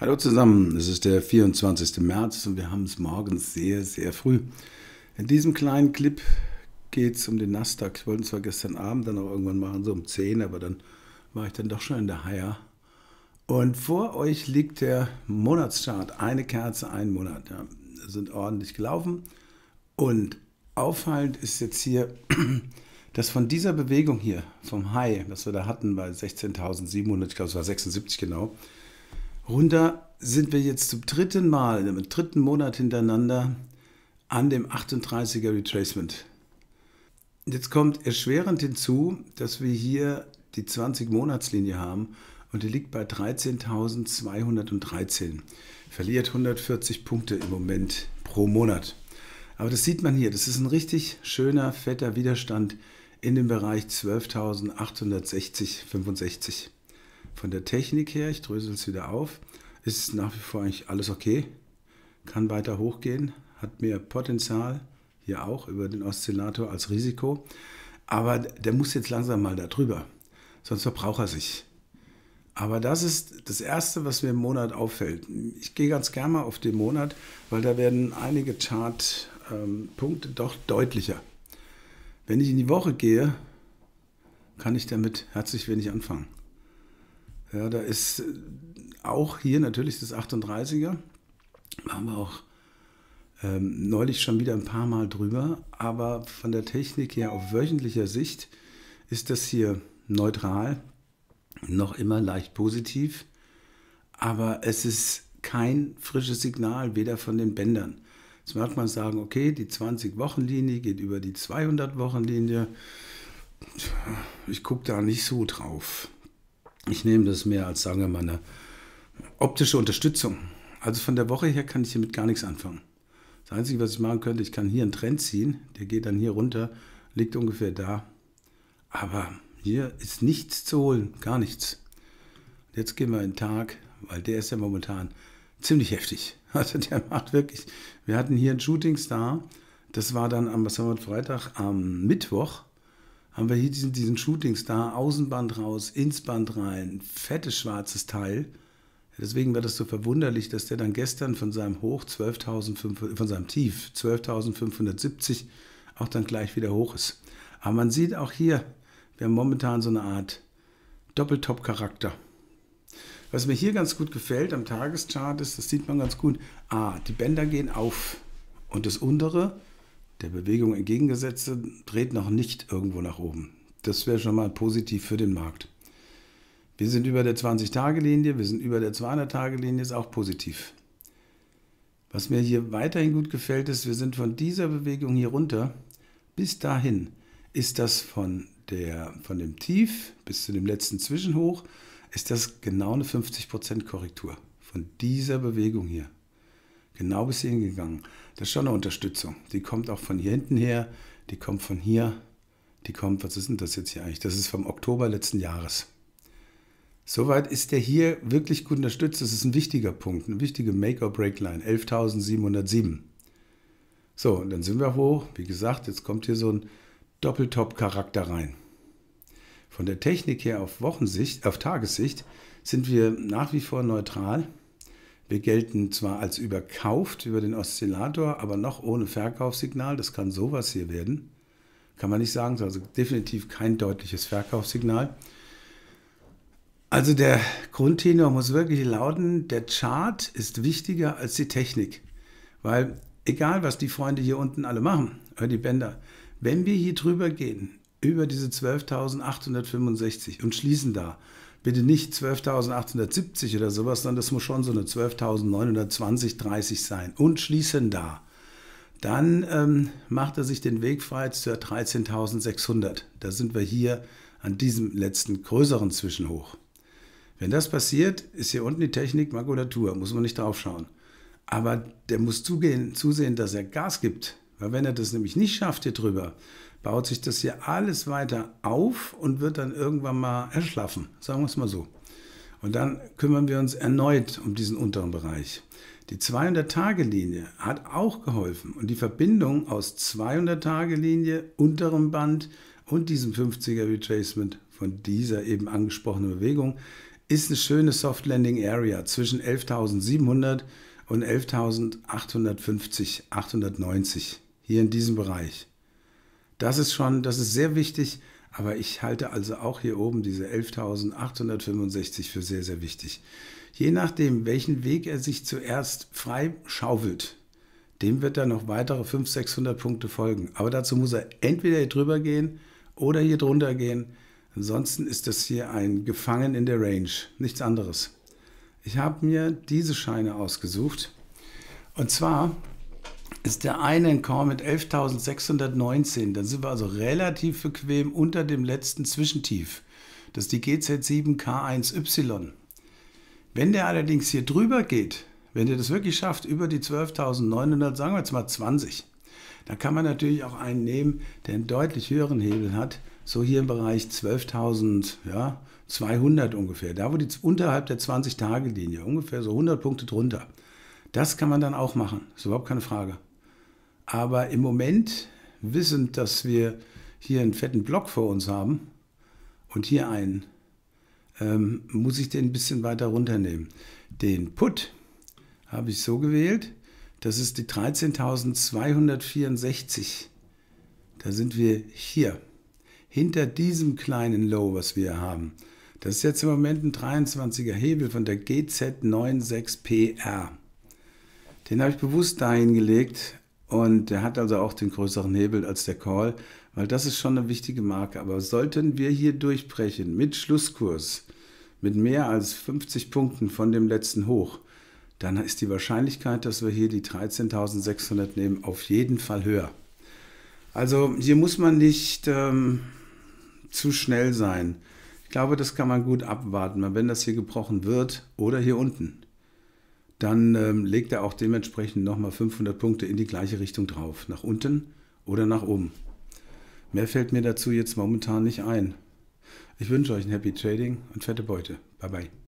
Hallo zusammen, es ist der 24. März und wir haben es morgens sehr, sehr früh. In diesem kleinen Clip geht es um den Nasdaq. Ich wollte ihn zwar gestern Abend dann auch irgendwann machen, so um 10, aber dann war ich dann doch schon in der Haier. Und vor euch liegt der Monatschart. Eine Kerze, ein Monat. Ja, sind ordentlich gelaufen. Und auffallend ist jetzt hier, dass von dieser Bewegung hier, vom High, was wir da hatten bei 16.700, ich glaube es war 76 genau, runter sind wir jetzt zum dritten Mal, im dritten Monat hintereinander an dem 38er Retracement. Jetzt kommt erschwerend hinzu, dass wir hier die 20 monats linie haben und die liegt bei 13.213. Verliert 140 Punkte im Moment pro Monat. Aber das sieht man hier, das ist ein richtig schöner, fetter Widerstand in dem Bereich 12.860, 65. Von der Technik her, ich drösel es wieder auf, ist nach wie vor eigentlich alles okay. Kann weiter hochgehen, hat mehr Potenzial, hier auch über den Oszillator als Risiko. Aber der muss jetzt langsam mal da drüber, sonst verbraucht er sich. Aber das ist das Erste, was mir im Monat auffällt. Ich gehe ganz gerne mal auf den Monat, weil da werden einige Chartpunkte ähm, doch deutlicher. Wenn ich in die Woche gehe, kann ich damit herzlich wenig anfangen. Ja, da ist äh, auch hier natürlich das 38er. Da haben wir auch ähm, neulich schon wieder ein paar Mal drüber. Aber von der Technik her auf wöchentlicher Sicht ist das hier neutral, noch immer leicht positiv. Aber es ist kein frisches Signal, weder von den Bändern. Jetzt mag man sagen, okay, die 20-Wochen-Linie geht über die 200-Wochen-Linie. Ich gucke da nicht so drauf. Ich nehme das mehr als, sagen wir mal, eine optische Unterstützung. Also von der Woche her kann ich hiermit gar nichts anfangen. Das Einzige, was ich machen könnte, ich kann hier einen Trend ziehen, der geht dann hier runter, liegt ungefähr da. Aber hier ist nichts zu holen, gar nichts. Jetzt gehen wir in den Tag, weil der ist ja momentan ziemlich heftig. Also der macht wirklich, wir hatten hier einen Shootingstar, das war dann am, was haben wir, Freitag, am Mittwoch haben wir hier diesen, diesen da, Außenband raus, ins Band rein, fettes schwarzes Teil. Deswegen war das so verwunderlich, dass der dann gestern von seinem Hoch 12.500, von seinem Tief 12.570 auch dann gleich wieder hoch ist. Aber man sieht auch hier, wir haben momentan so eine Art Doppeltop-Charakter. Was mir hier ganz gut gefällt am Tageschart ist, das sieht man ganz gut. Ah, die Bänder gehen auf und das untere der Bewegung entgegengesetzte dreht noch nicht irgendwo nach oben. Das wäre schon mal positiv für den Markt. Wir sind über der 20-Tage-Linie, wir sind über der 200-Tage-Linie, ist auch positiv. Was mir hier weiterhin gut gefällt, ist, wir sind von dieser Bewegung hier runter bis dahin ist das von, der, von dem Tief bis zu dem letzten Zwischenhoch, ist das genau eine 50% Korrektur von dieser Bewegung hier genau bis hierhin gegangen. Das ist schon eine Unterstützung. Die kommt auch von hier hinten her, die kommt von hier, die kommt, was ist denn das jetzt hier eigentlich? Das ist vom Oktober letzten Jahres. Soweit ist der hier wirklich gut unterstützt. Das ist ein wichtiger Punkt, eine wichtige Make-or-Break-Line, 11.707. So, und dann sind wir hoch. Wie gesagt, jetzt kommt hier so ein Doppeltop-Charakter rein. Von der Technik her auf Wochensicht, auf Tagessicht sind wir nach wie vor neutral. Wir gelten zwar als überkauft über den Oszillator, aber noch ohne Verkaufssignal. Das kann sowas hier werden. Kann man nicht sagen, also definitiv kein deutliches Verkaufssignal. Also der Grundtenor muss wirklich lauten, der Chart ist wichtiger als die Technik. Weil egal, was die Freunde hier unten alle machen, die Bänder, wenn wir hier drüber gehen, über diese 12.865 und schließen da bitte nicht 12.870 oder sowas, sondern das muss schon so eine 12.920, 30 sein. Und schließen da. Dann ähm, macht er sich den Weg frei zur 13.600. Da sind wir hier an diesem letzten größeren Zwischenhoch. Wenn das passiert, ist hier unten die Technik Makulatur, muss man nicht draufschauen. Aber der muss zugehen, zusehen, dass er Gas gibt. Weil wenn er das nämlich nicht schafft hier drüber, baut sich das hier alles weiter auf und wird dann irgendwann mal erschlaffen, sagen wir es mal so. Und dann kümmern wir uns erneut um diesen unteren Bereich. Die 200-Tage-Linie hat auch geholfen und die Verbindung aus 200-Tage-Linie, unterem Band und diesem 50er Retracement von dieser eben angesprochenen Bewegung ist eine schöne Soft Landing Area zwischen 11.700 und 11.850, 890 hier in diesem Bereich. Das ist schon, das ist sehr wichtig, aber ich halte also auch hier oben diese 11.865 für sehr, sehr wichtig. Je nachdem, welchen Weg er sich zuerst frei schaufelt, dem wird dann noch weitere 500, 600 Punkte folgen. Aber dazu muss er entweder hier drüber gehen oder hier drunter gehen. Ansonsten ist das hier ein Gefangen in der Range, nichts anderes. Ich habe mir diese Scheine ausgesucht. Und zwar ist der eine in Korn mit 11.619. Dann sind wir also relativ bequem unter dem letzten Zwischentief. Das ist die GZ7K1Y. Wenn der allerdings hier drüber geht, wenn der das wirklich schafft, über die 12.900, sagen wir jetzt mal 20, dann kann man natürlich auch einen nehmen, der einen deutlich höheren Hebel hat. So hier im Bereich 12.000, ja, 200 ungefähr. Da, wo die unterhalb der 20-Tage-Linie, ungefähr so 100 Punkte drunter. Das kann man dann auch machen. Ist überhaupt keine Frage. Aber im Moment, wissend, dass wir hier einen fetten Block vor uns haben und hier einen, ähm, muss ich den ein bisschen weiter runternehmen. Den Put habe ich so gewählt, das ist die 13.264. Da sind wir hier, hinter diesem kleinen Low, was wir haben. Das ist jetzt im Moment ein 23er Hebel von der GZ96PR. Den habe ich bewusst dahin gelegt, und der hat also auch den größeren Hebel als der Call, weil das ist schon eine wichtige Marke. Aber sollten wir hier durchbrechen mit Schlusskurs, mit mehr als 50 Punkten von dem letzten Hoch, dann ist die Wahrscheinlichkeit, dass wir hier die 13.600 nehmen, auf jeden Fall höher. Also hier muss man nicht ähm, zu schnell sein. Ich glaube, das kann man gut abwarten, wenn das hier gebrochen wird oder hier unten dann ähm, legt er auch dementsprechend nochmal 500 Punkte in die gleiche Richtung drauf, nach unten oder nach oben. Mehr fällt mir dazu jetzt momentan nicht ein. Ich wünsche euch ein Happy Trading und fette Beute. Bye bye.